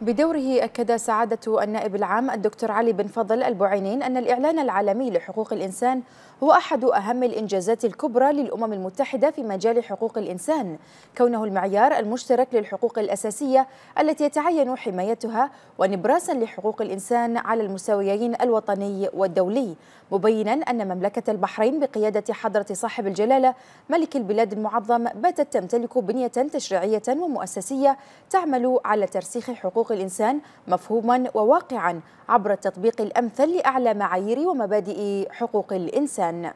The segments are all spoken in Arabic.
بدوره أكد سعادة النائب العام الدكتور علي بن فضل البعينين أن الإعلان العالمي لحقوق الإنسان هو أحد أهم الإنجازات الكبرى للأمم المتحدة في مجال حقوق الإنسان كونه المعيار المشترك للحقوق الأساسية التي يتعين حمايتها ونبراسا لحقوق الإنسان على المستويين الوطني والدولي مبينا أن مملكة البحرين بقيادة حضرة صاحب الجلالة ملك البلاد المعظم باتت تمتلك بنية تشريعية ومؤسسية تعمل على ترسيخ حقوق حقوق الإنسان مفهوما وواقعا عبر التطبيق الأمثل لأعلى معايير ومبادئ حقوق الإنسان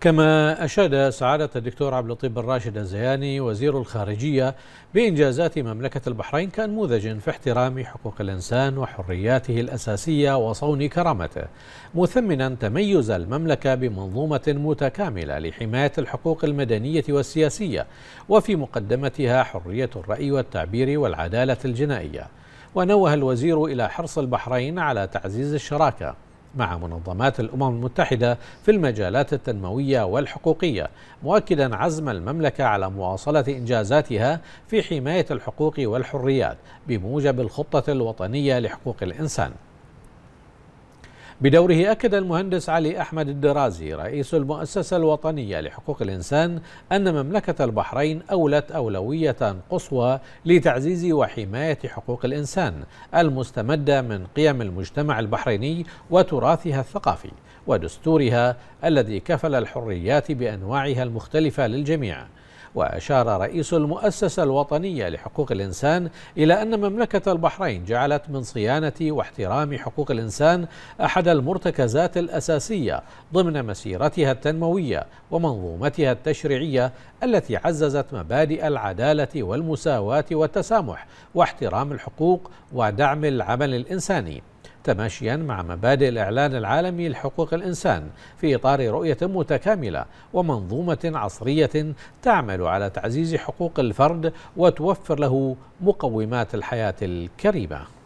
كما أشاد سعادة الدكتور عبد اللطيف الراشد الزياني وزير الخارجية بإنجازات مملكة البحرين كنموذج في احترام حقوق الإنسان وحرياته الأساسية وصون كرامته مثمنا تميز المملكة بمنظومة متكاملة لحماية الحقوق المدنية والسياسية وفي مقدمتها حرية الرأي والتعبير والعدالة الجنائية ونوه الوزير إلى حرص البحرين على تعزيز الشراكة مع منظمات الأمم المتحدة في المجالات التنموية والحقوقية مؤكدا عزم المملكة على مواصلة إنجازاتها في حماية الحقوق والحريات بموجب الخطة الوطنية لحقوق الإنسان بدوره أكد المهندس علي أحمد الدرازي رئيس المؤسسة الوطنية لحقوق الإنسان أن مملكة البحرين أولت أولوية قصوى لتعزيز وحماية حقوق الإنسان المستمدة من قيم المجتمع البحريني وتراثها الثقافي ودستورها الذي كفل الحريات بأنواعها المختلفة للجميع وأشار رئيس المؤسسة الوطنية لحقوق الإنسان إلى أن مملكة البحرين جعلت من صيانة واحترام حقوق الإنسان أحد المرتكزات الأساسية ضمن مسيرتها التنموية ومنظومتها التشريعية التي عززت مبادئ العدالة والمساواة والتسامح واحترام الحقوق ودعم العمل الإنساني تماشيا مع مبادئ الإعلان العالمي لحقوق الإنسان في إطار رؤية متكاملة ومنظومة عصرية تعمل على تعزيز حقوق الفرد وتوفر له مقومات الحياة الكريمة